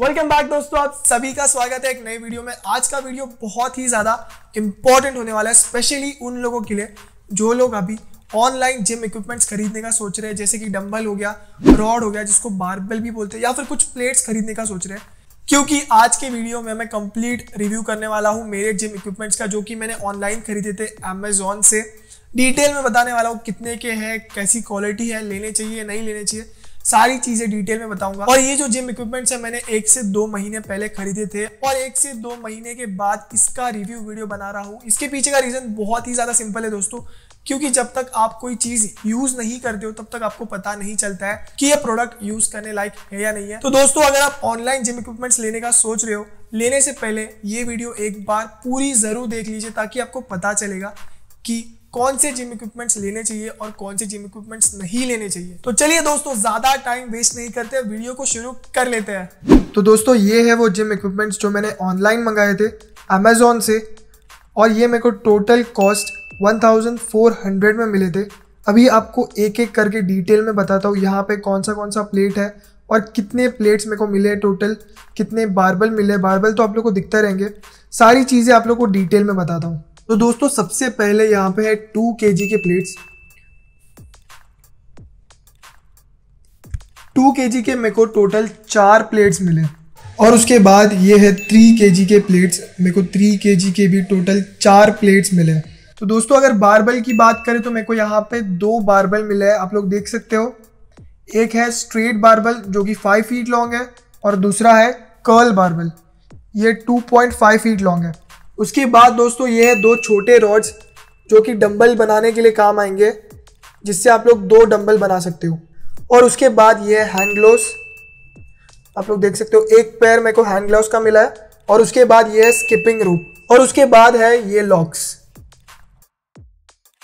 welcome back दोस्तों आप सभी का स्वागत है एक नई वीडियो में आज का वीडियो बहुत ही ज़्यादा इंपॉर्टेंट होने वाला है स्पेशली उन लोगों के लिए जो लोग अभी ऑनलाइन जिम इक्विपमेंट्स खरीदने का सोच रहे हैं जैसे कि डंबल हो गया रॉड हो गया जिसको बारबेल भी बोलते हैं या फिर कुछ प्लेट्स खरीदने का सोच रहे हैं क्योंकि आज के वीडियो में मैं कंप्लीट रिव्यू करने वाला हूँ मेरे जिम इक्विपमेंट्स का जो कि मैंने ऑनलाइन खरीदे थे अमेजोन से डिटेल में बताने वाला हूँ कितने के हैं कैसी क्वालिटी है लेने चाहिए नहीं लेने चाहिए सारी चीज़ें डिटेल में बताऊंगा और ये जो जिम इक्विपमेंट्स है मैंने एक से दो महीने पहले खरीदे थे और एक से दो महीने के बाद इसका रिव्यू वीडियो बना रहा हूँ इसके पीछे का रीज़न बहुत ही ज़्यादा सिंपल है दोस्तों क्योंकि जब तक आप कोई चीज़ यूज़ नहीं करते हो तब तक आपको पता नहीं चलता है कि यह प्रोडक्ट यूज़ करने लायक है या नहीं है तो दोस्तों अगर आप ऑनलाइन जिम इक्विपमेंट्स लेने का सोच रहे हो लेने से पहले ये वीडियो एक बार पूरी ज़रूर देख लीजिए ताकि आपको पता चलेगा कि कौन से जिम इक्विपमेंट्स लेने चाहिए और कौन से जिम इक्विपमेंट्स नहीं लेने चाहिए तो चलिए दोस्तों ज्यादा टाइम वेस्ट नहीं करते वीडियो को शुरू कर लेते हैं तो दोस्तों ये है वो जिम इक्विपमेंट्स जो मैंने ऑनलाइन मंगाए थे अमेजोन से और ये मेरे को टोटल कॉस्ट 1400 में मिले थे अभी आपको एक एक करके डिटेल में बताता हूँ यहाँ पे कौन सा कौन सा प्लेट है और कितने प्लेट्स मेरे को मिले टोटल कितने बारबल मिले बारबल तो आप लोग को दिखता रहेंगे सारी चीज़ें आप लोग को डिटेल में बताता हूँ तो दोस्तों सबसे पहले यहां पे है टू के के प्लेट्स टू के के मेरे को टोटल चार प्लेट्स मिले और उसके बाद ये है थ्री के के प्लेट्स मेरे को थ्री के के भी टोटल चार प्लेट्स मिले तो दोस्तों अगर बारबल की बात करें तो मेरे को यहाँ पे दो बारबल मिले हैं आप लोग देख सकते हो एक है स्ट्रेट बारबल जो कि फाइव फीट लॉन्ग है और दूसरा है कर्ल बारबल ये two point five feet long है उसके बाद दोस्तों ये है दो छोटे रॉड्स जो कि डंबल बनाने के लिए काम आएंगे जिससे आप लोग दो डंबल बना सकते हो और उसके बाद ये है हैंड ग्लोव आप लोग देख सकते हो एक पैर मेरे को हैंड ग्लोव का मिला है और उसके बाद ये है स्किपिंग रूप और उसके बाद है ये लॉक्स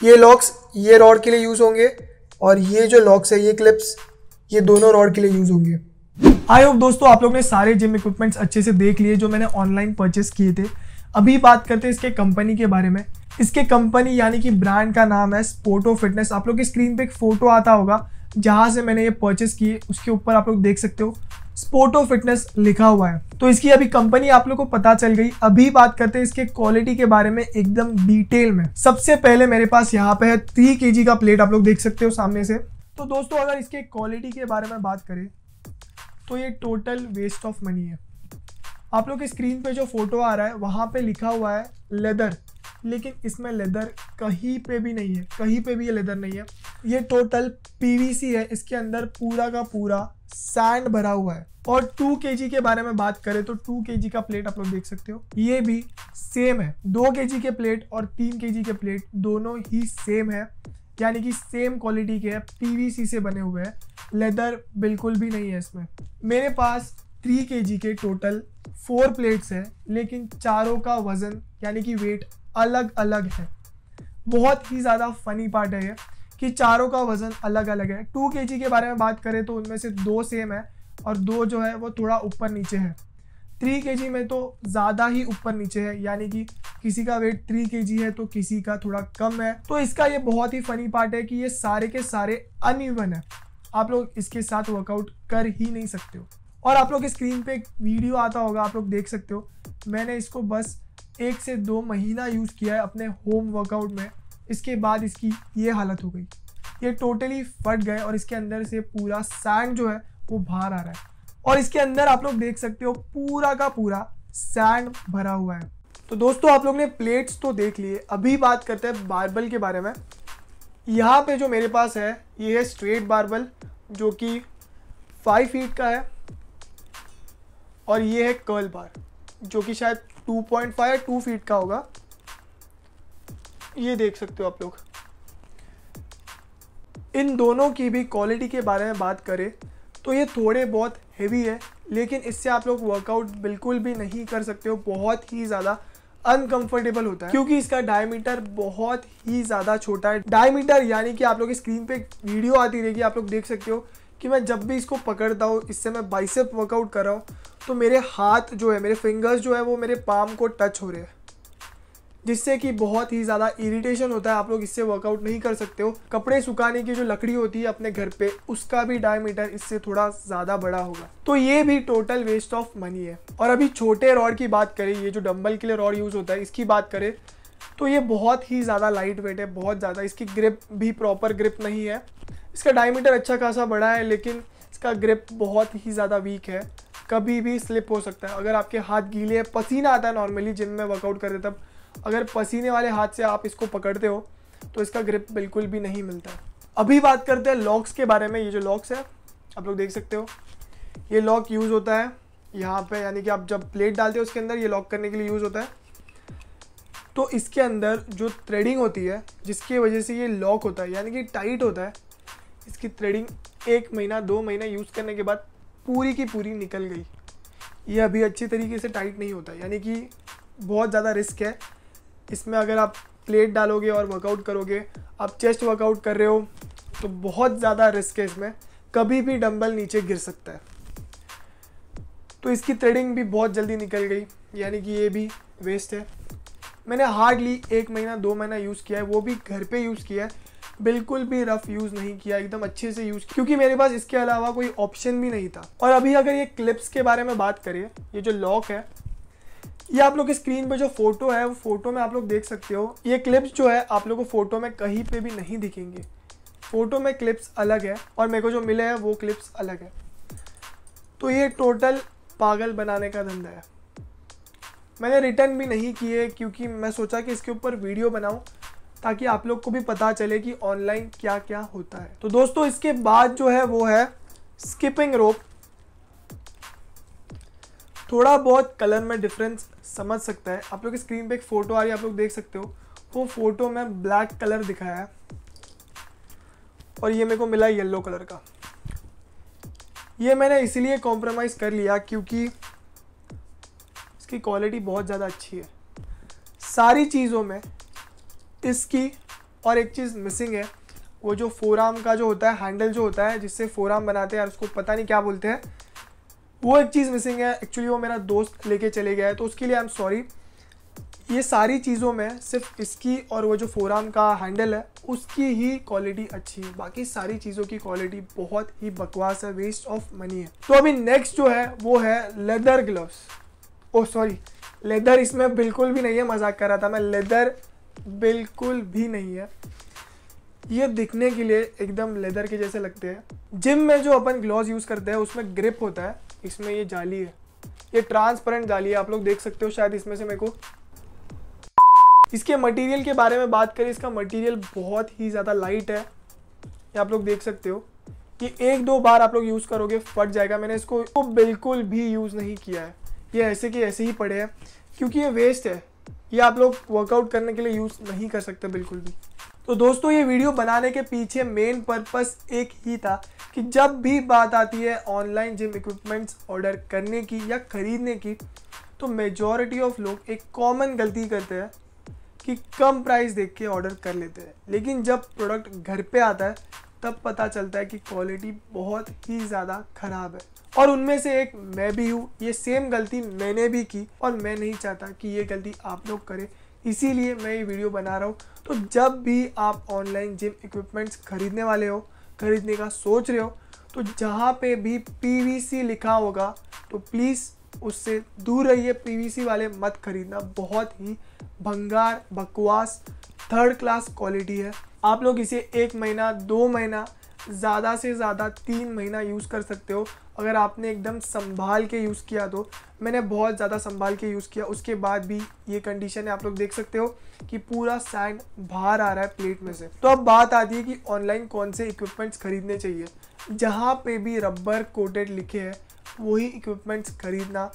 ये लॉक्स ये रॉड के लिए यूज़ होंगे और ये जो लॉक्स है ये क्लिप्स ये दोनों रॉड के लिए यूज़ होंगे आई होप दोस्तों आप लोग ने सारे जिम इक्विपमेंट्स अच्छे से देख लिए जो मैंने ऑनलाइन परचेस किए थे अभी बात करते हैं इसके कंपनी के बारे में इसके कंपनी यानी कि ब्रांड का नाम है स्पोटो फिटनेस आप लोग की स्क्रीन पे एक फ़ोटो आता होगा जहाँ से मैंने ये परचेस किए उसके ऊपर आप लोग देख सकते हो स्पोटो फिटनेस लिखा हुआ है तो इसकी अभी कंपनी आप लोग को पता चल गई अभी बात करते हैं इसके क्वालिटी के बारे में एकदम डिटेल में सबसे पहले मेरे पास यहाँ पे है थ्री के का प्लेट आप लोग देख सकते हो सामने से तो दोस्तों अगर इसके क्वालिटी के बारे में बात करें तो ये टोटल वेस्ट ऑफ मनी है आप लोग के स्क्रीन पे जो फोटो आ रहा है वहाँ पे लिखा हुआ है लेदर लेकिन इसमें लेदर कहीं पे भी नहीं है कहीं पे भी ये लेदर नहीं है ये टोटल पीवीसी है इसके अंदर पूरा का पूरा सैंड भरा हुआ है और 2 के के बारे में बात करें तो 2 के का प्लेट आप लोग देख सकते हो ये भी सेम है 2 के के प्लेट और 3 के के प्लेट दोनों ही सेम है यानी कि सेम क्वालिटी के हैं पीवीसी से बने हुए हैं लेदर बिल्कुल भी नहीं है इसमें मेरे पास थ्री के जी के टोटल फोर प्लेट्स हैं लेकिन चारों का वज़न यानी कि वेट अलग अलग है बहुत ही ज़्यादा फनी पार्ट है ये कि चारों का वज़न अलग अलग है टू के जी के बारे में बात करें तो उनमें से दो सेम है और दो जो है वो थोड़ा ऊपर नीचे है थ्री के जी में तो ज़्यादा ही ऊपर नीचे है यानी कि किसी का वेट थ्री के जी है तो किसी का थोड़ा कम है तो इसका ये बहुत ही फनी पार्ट है कि ये सारे के सारे अनइवन है आप लोग इसके साथ वर्कआउट कर ही नहीं सकते हो और आप लोग स्क्रीन पे एक वीडियो आता होगा आप लोग देख सकते हो मैंने इसको बस एक से दो महीना यूज़ किया है अपने होम वर्कआउट में इसके बाद इसकी ये हालत हो गई ये टोटली फट गए और इसके अंदर से पूरा सैंड जो है वो बाहर आ रहा है और इसके अंदर आप लोग देख सकते हो पूरा का पूरा सैंड भरा हुआ है तो दोस्तों आप लोग ने प्लेट्स तो देख लिए अभी बात करते हैं बारबल के बारे में यहाँ पे जो मेरे पास है ये है स्ट्रेट बारबल जो कि फाइव फीट का है और ये है कर्ल बार जो कि शायद 2.5 या 2 फीट का होगा ये देख सकते हो आप लोग इन दोनों की भी क्वालिटी के बारे में बात करें तो ये थोड़े बहुत हेवी है लेकिन इससे आप लोग वर्कआउट बिल्कुल भी नहीं कर सकते हो बहुत ही ज़्यादा अनकंफर्टेबल होता है क्योंकि इसका डायमीटर बहुत ही ज़्यादा छोटा है डायमीटर यानी कि आप लोग स्क्रीन पे वीडियो आती रहेगी आप लोग देख सकते हो कि मैं जब भी इसको पकड़ता हूँ इससे मैं बाइसेप वर्कआउट कर रहा हूँ तो मेरे हाथ जो है मेरे फिंगर्स जो है वो मेरे पाम को टच हो रहे हैं जिससे कि बहुत ही ज़्यादा इरिटेशन होता है आप लोग इससे वर्कआउट नहीं कर सकते हो कपड़े सुखाने की जो लकड़ी होती है अपने घर पे उसका भी डायमीटर इससे थोड़ा ज़्यादा बड़ा होगा तो ये भी टोटल वेस्ट ऑफ मनी है और अभी छोटे रॉड की बात करें ये जो डम्बल के लिए रॉड यूज़ होता है इसकी बात करें तो ये बहुत ही ज़्यादा लाइट वेट है बहुत ज़्यादा इसकी ग्रिप भी प्रॉपर ग्रिप नहीं है इसका डायमीटर अच्छा खासा बड़ा है लेकिन इसका ग्रिप बहुत ही ज़्यादा वीक है कभी भी स्लिप हो सकता है अगर आपके हाथ गीले हैं पसीना आता है नॉर्मली जिम में वर्कआउट करते तब अगर पसीने वाले हाथ से आप इसको पकड़ते हो तो इसका ग्रिप बिल्कुल भी नहीं मिलता अभी बात करते हैं लॉक्स के बारे में ये जो लॉक्स है आप लोग देख सकते हो ये लॉक यूज़ होता है यहाँ पे यानी कि आप जब प्लेट डालते हो उसके अंदर ये लॉक करने के लिए यूज़ होता है तो इसके अंदर जो थ्रेडिंग होती है जिसकी वजह से ये लॉक होता है यानी कि टाइट होता है इसकी थ्रेडिंग एक महीना दो महीना यूज़ करने के बाद पूरी की पूरी निकल गई ये अभी अच्छी तरीके से टाइट नहीं होता यानी कि बहुत ज़्यादा रिस्क है इसमें अगर आप प्लेट डालोगे और वर्कआउट करोगे आप चेस्ट वर्कआउट कर रहे हो तो बहुत ज़्यादा रिस्क है इसमें कभी भी डंबल नीचे गिर सकता है तो इसकी थ्रेडिंग भी बहुत जल्दी निकल गई यानी कि ये भी वेस्ट है मैंने हार्डली एक महीना दो महीना यूज़ किया है वो भी घर पे यूज़ किया है बिल्कुल भी रफ यूज़ नहीं किया एकदम अच्छे से यूज़ क्योंकि मेरे पास इसके अलावा कोई ऑप्शन भी नहीं था और अभी अगर ये क्लिप्स के बारे में बात करिए ये जो लॉक है ये आप लोग की स्क्रीन पर जो फोटो है वो फोटो में आप लोग देख सकते हो ये क्लिप्स जो है आप लोग को फोटो में कहीं पर भी नहीं दिखेंगे फोटो में क्लिप्स अलग है और मेरे को जो मिले हैं वो क्लिप्स अलग है तो ये टोटल पागल बनाने का धंधा है मैंने रिटर्न भी नहीं किए क्योंकि मैं सोचा कि इसके ऊपर वीडियो बनाऊं ताकि आप लोग को भी पता चले कि ऑनलाइन क्या क्या होता है तो दोस्तों इसके बाद जो है वो है स्किपिंग रोप थोड़ा बहुत कलर में डिफरेंस समझ सकता है आप लोग की स्क्रीन पे एक फ़ोटो आ रही है आप लोग देख सकते हो वो फ़ोटो में ब्लैक कलर दिखाया है और ये मेरे को मिला येलो कलर का ये मैंने इसीलिए कॉम्प्रोमाइज़ कर लिया क्योंकि इसकी क्वालिटी बहुत ज़्यादा अच्छी है सारी चीज़ों में इसकी और एक चीज़ मिसिंग है वो जो फोर आर्म का जो होता है हैंडल जो होता है जिससे फोर आर्म बनाते हैं उसको पता नहीं क्या बोलते हैं वो एक चीज़ मिसिंग है एक्चुअली वो मेरा दोस्त लेके चले गया है तो उसके लिए आई एम सॉरी ये सारी चीज़ों में सिर्फ इसकी और वो जो फोर आर्म का हैंडल है उसकी ही क्वालिटी अच्छी है बाकी सारी चीज़ों की क्वालिटी बहुत ही बकवास है वेस्ट ऑफ मनी है तो अभी नेक्स्ट जो है वो है leather gloves oh sorry leather इसमें बिल्कुल भी नहीं है मजाक कर रहा था मैं लेदर बिल्कुल भी नहीं है ये दिखने के लिए एकदम लेदर के जैसे लगते हैं जिम में जो अपन ग्लोव यूज़ करते हैं उसमें ग्रिप होता है इसमें ये जाली है ये ट्रांसपेरेंट जाली है आप लोग देख सकते हो शायद इसमें से मेरे को इसके मटेरियल के बारे में बात करें इसका मटेरियल बहुत ही ज़्यादा लाइट है ये आप लोग देख सकते हो कि एक दो बार आप लोग यूज़ करोगे फट जाएगा मैंने इसको तो बिल्कुल भी यूज़ नहीं किया है ये ऐसे कि ऐसे ही पड़े हैं क्योंकि ये वेस्ट है ये आप लोग वर्कआउट करने के लिए यूज़ नहीं कर सकते बिल्कुल भी तो दोस्तों ये वीडियो बनाने के पीछे मेन पर्पस एक ही था कि जब भी बात आती है ऑनलाइन जिम इक्विपमेंट्स ऑर्डर करने की या ख़रीदने की तो मेजॉरिटी ऑफ लोग एक कॉमन गलती करते हैं कि कम प्राइस देख के ऑर्डर कर लेते हैं लेकिन जब प्रोडक्ट घर पे आता है तब पता चलता है कि क्वालिटी बहुत ही ज़्यादा ख़राब है और उनमें से एक मैं भी हूँ ये सेम गलती मैंने भी की और मैं नहीं चाहता कि ये गलती आप लोग करें इसीलिए मैं ये वीडियो बना रहा हूँ तो जब भी आप ऑनलाइन जिम इक्विपमेंट्स खरीदने वाले हो खरीदने का सोच रहे हो तो जहाँ पे भी पीवीसी लिखा होगा तो प्लीज़ उससे दूर रहिए पीवीसी वाले मत खरीदना बहुत ही भंगार बकवास थर्ड क्लास क्वालिटी है आप लोग इसे एक महीना दो महीना ज़्यादा से ज़्यादा तीन महीना यूज़ कर सकते हो अगर आपने एकदम संभाल के यूज़ किया तो मैंने बहुत ज़्यादा संभाल के यूज़ किया उसके बाद भी ये कंडीशन है आप लोग देख सकते हो कि पूरा सैंड बाहर आ रहा है प्लेट में से तो अब बात आती है कि ऑनलाइन कौन से इक्विपमेंट्स ख़रीदने चाहिए जहाँ पे भी रबर कोटेड लिखे हैं वही इक्विपमेंट्स ख़रीदना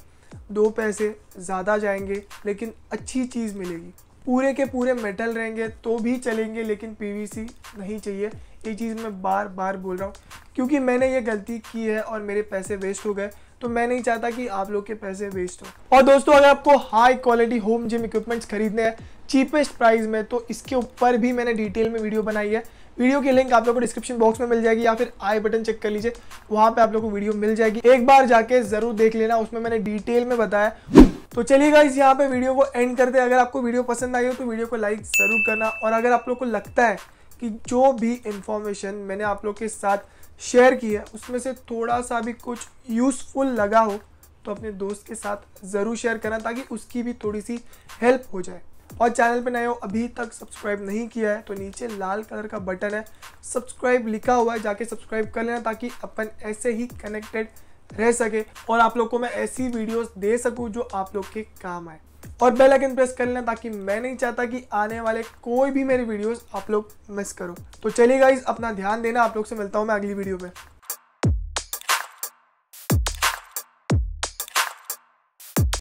दो पैसे ज़्यादा जाएंगे लेकिन अच्छी चीज़ मिलेगी पूरे के पूरे मेटल रहेंगे तो भी चलेंगे लेकिन पीवीसी नहीं चाहिए ये चीज़ मैं बार बार बोल रहा हूँ क्योंकि मैंने ये गलती की है और मेरे पैसे वेस्ट हो गए तो मैं नहीं चाहता कि आप लोग के पैसे वेस्ट हो और दोस्तों अगर आपको high quality home gym equipments खरीदने हैं चीपेस्ट प्राइस में तो इसके ऊपर भी मैंने डिटेल में वीडियो बनाई है वीडियो की लिंक आप लोगों को डिस्क्रिप्शन बॉक्स में मिल जाएगी या फिर आई बटन चेक कर लीजिए वहाँ पे आप लोग को वीडियो मिल जाएगी एक बार जाके ज़रूर देख लेना उसमें मैंने डिटेल में बताया तो चलिएगा इस यहाँ पे वीडियो को एंड करते हैं अगर आपको वीडियो पसंद आई हो तो वीडियो को लाइक ज़रूर करना और अगर आप लोग को लगता है कि जो भी इंफॉर्मेशन मैंने आप लोग के साथ शेयर की है उसमें से थोड़ा सा भी कुछ यूज़फुल लगा हो तो अपने दोस्त के साथ ज़रूर शेयर करना ताकि उसकी भी थोड़ी सी हेल्प हो जाए और चैनल पे नए हो अभी तक सब्सक्राइब नहीं किया है तो नीचे लाल कलर का बटन है सब्सक्राइब लिखा हुआ है जाके सब्सक्राइब कर लेना ताकि अपन ऐसे ही कनेक्टेड रह सके और आप लोग को मैं ऐसी वीडियोस दे सकूं जो आप लोग के काम आए और बेल आइकन प्रेस कर लेना ताकि मैं नहीं चाहता कि आने वाले कोई भी मेरी वीडियोस आप लोग मिस करो तो चलिए गाइज अपना ध्यान देना आप लोग से मिलता हूँ मैं अगली वीडियो में